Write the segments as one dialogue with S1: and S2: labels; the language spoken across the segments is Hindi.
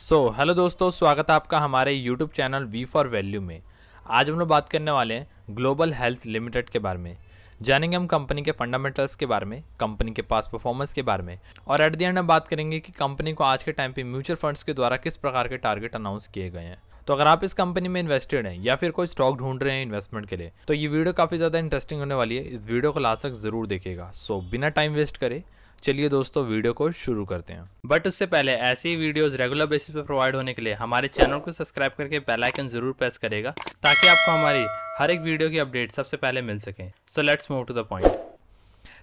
S1: सो so, हेलो दोस्तों स्वागत है आपका हमारे YouTube channel V for value में आज हम लोग बात करने वाले हैं ग्लोबल हेल्थ लिमिटेड के बारे में जानेंगे हम कंपनी के फंडामेंटल्स के बारे में कंपनी के पास परफॉर्मेंस के बारे में और एट दी एंड हम बात करेंगे कि कंपनी को आज के टाइम पे म्यूचुअल फंड्स के द्वारा किस प्रकार के टारगेट अनाउंस किए गए हैं तो अगर आप इस कंपनी में इन्वेस्टेड हैं या फिर कोई स्टॉक ढूंढ रहे हैं इन्वेस्टमेंट के लिए तो ये वीडियो काफ़ी ज़्यादा इंटरेस्टिंग होने वाली है इस वीडियो को लास्ट तक जरूर देखेगा सो so, बिना टाइम वेस्ट करे चलिए दोस्तों वीडियो को शुरू करते हैं बट उससे पहले ऐसी वीडियोस रेगुलर बेसिस पर प्रोवाइड होने के लिए हमारे चैनल को सब्सक्राइब करके बेल आइकन जरूर प्रेस करेगा ताकि आपको हमारी हर एक वीडियो की अपडेट सबसे पहले मिल सके so let's move to the point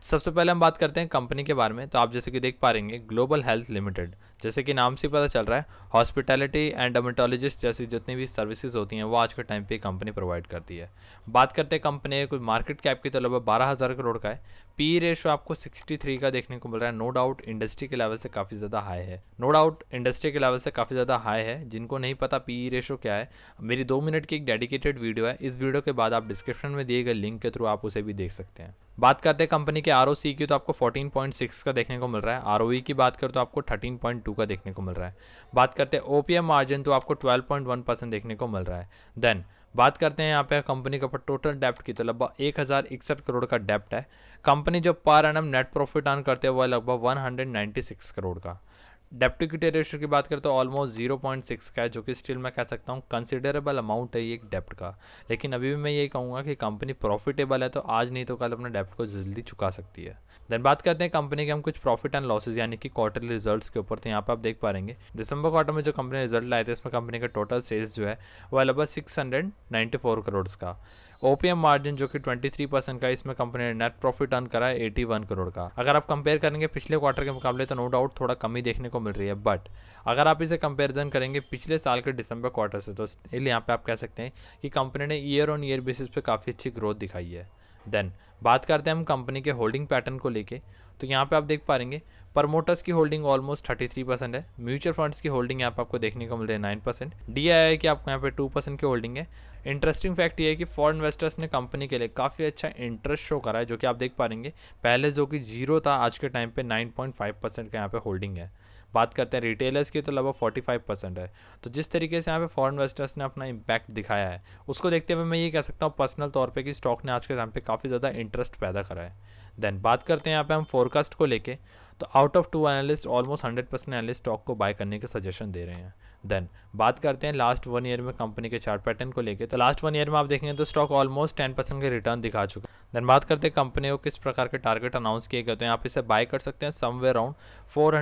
S1: सबसे पहले हम बात करते हैं कंपनी के बारे में तो आप जैसे कि देख पा रहेंगे ग्लोबल हेल्थ लिमिटेड जैसे कि नाम से पता चल रहा है हॉस्पिटैलिटी एंड डोमेटोलॉजिस्ट जैसी जितनी भी सर्विसेज होती हैं वो आज के टाइम पे कंपनी प्रोवाइड करती है बात करते हैं कंपनी कोई मार्केट कैप की तो लगभग बारह हज़ार करोड़ का है पी रेशो e आपको 63 का देखने को मिल रहा है नो डाउट इंडस्ट्री के लेवल से काफ़ी ज़्यादा हाई है नो डाउट इंडस्ट्री के लेवल से काफ़ी ज़्यादा हाई है जिनको नहीं पता पी रेशो e क्या है मेरी दो मिनट की एक डेडिकेटेड वीडियो है इस वीडियो के बाद आप डिस्क्रिप्शन में दिए गए लिंक के थ्रू आप उसे भी देख सकते हैं बात करते हैं कंपनी के आर की तो आपको 14.6 का देखने को मिल रहा है आर की बात करें तो आपको 13.2 का देखने को मिल रहा है बात करते हैं ओ मार्जिन तो आपको 12.1 परसेंट देखने को मिल रहा है देन बात करते हैं यहाँ पे कंपनी के ऊपर टोटल डेप्ट की तो लगभग एक हज़ार इकसठ करोड़ का डेप्ट है कंपनी जो पर एन नेट प्रॉफिट अर्न करते हैं वह लगभग वन करोड़ का डेप्टी क्विटी रेशियो की बात करें तो ऑलमोस्ट जीरो पॉइंट सिक्स का है जो कि स्टिल मैं कह सकता हूँ कंसिडरेबल अमाउंट है ये एक डेप्ट का लेकिन अभी भी मैं ये कहूँगा कि कंपनी प्रॉफिटेबल है तो आज नहीं तो कल अपने डेप्ट को जल्दी चुका सकती है देन बात करते हैं कंपनी के हम कुछ प्रॉफिट एंड लॉसेज यानी कि क्वार्टरली रिजल्ट्स के ऊपर तो यहाँ पर आप देख पाएंगे दिसंबर क्वार्टर में जो कंपनी रिजल्ट लाए थे इसमें कंपनी का टोटल सेल्स जो है वो लगभग six hundred ninety four crore का ओपीएम मार्जिन जो कि 23 परसेंट का इसमें कंपनी ने नेट प्रॉफिट अर्न करा है 81 करोड़ का अगर आप कंपेयर करेंगे पिछले क्वार्टर के मुकाबले तो नो डाउट थोड़ा कमी देखने को मिल रही है बट अगर आप इसे कंपेरिजन करेंगे पिछले साल के दिसंबर क्वार्टर से तो इसलिए यहाँ पर आप कह सकते हैं कि कंपनी ने ईयर ऑन ईयर बेसिस पर काफ़ी अच्छी ग्रोथ दिखाई है देन बात करते हैं हम कंपनी के होल्डिंग पैटर्न को लेके तो यहाँ पे आप देख पा रहेंगे प्रमोटर्स की holding almost thirty three percent है म्यूचुअल फंड्स की होल्डिंग यहाँ पर पे आपको देखने को मिल रही है nine percent D I I की आपको यहाँ पे टू परसेंट की होल्डिंग है इंटरेस्टिंग फैक्ट ये है कि फॉर इन्वेस्टर्स ने कंपनी के लिए काफ़ी अच्छा इंटरेस्ट शो करा है जो कि आप देख पा रहेंगे पहले जो कि जीरो था आज के टाइम पे फाइव परसेंट का यहाँ पे होल्डिंग है बात करते हैं रिटेलर्स की तो लगभग फोर्टी फाइव परसेंट है तो जिस तरीके से यहाँ पे फॉरेन इन्वेस्टर्स ने अपना इम्पैक्ट दिखाया है उसको देखते हुए मैं ये कह सकता हूँ पर्सनल तौर पर कि स्टॉक ने आज के टाइम पे काफ़ी ज़्यादा इंटरेस्ट पैदा करा है देन बात करते हैं यहाँ पे हम फोरकास्ट को लेके तो out of two analyst almost hundred percent analyst stock को बाय करने के सजेशन दे रहे हैं देन बात करते हैं लास्ट वन ईयर में कंपनी के चार्ट पैटर्न को लेके तो लास्ट वन ईयर में आप देखेंगे तो स्टॉक ऑलमोस्ट टेन परसेंट के रिटर्न दिखा चुका है देन बात करते हैं कंपनी को किस प्रकार के टारगेट अनाउंस किए गए तो आप इसे बाय कर सकते हैं समवेयर अराउंड फोर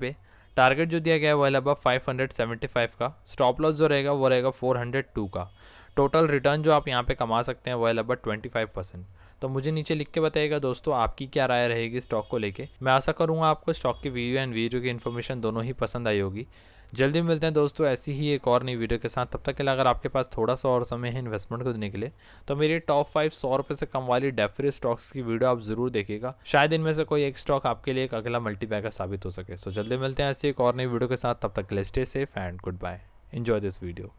S1: पे टारगेट जो दिया गया है वह लगभग फाइव का स्टॉप लॉस जो रहेगा वो रहेगा टू का टोटल रिटर्न जो आप यहाँ पे कमा सकते हैं वह लगभग ट्वेंटी फाइव परसेंट तो मुझे नीचे लिख के बताइएगा दोस्तों आपकी क्या राय रहेगी स्टॉक को लेके मैं आशा करूँगा आपको स्टॉक की वीडियो एंड वीडियो की इन्फॉर्मेशन दोनों ही पसंद आई होगी जल्दी मिलते हैं दोस्तों ऐसी ही एक और नई वीडियो के साथ तब तक के लिए अगर आपके पास थोड़ा सा और समय है इन्वेस्टमेंट को देने के लिए तो मेरी टॉप फाइव सौ रुपये से कम वाली डेफरी स्टॉक्स की वीडियो आप जरूर देखिएगा शायद इनमें से कोई एक स्टॉक आपके लिए एक अगला मल्टीपैकर साबित हो सके सो जल्दी मिलते हैं ऐसी एक और नई वीडियो के साथ तब तक के लिए stay safe and goodbye enjoy this video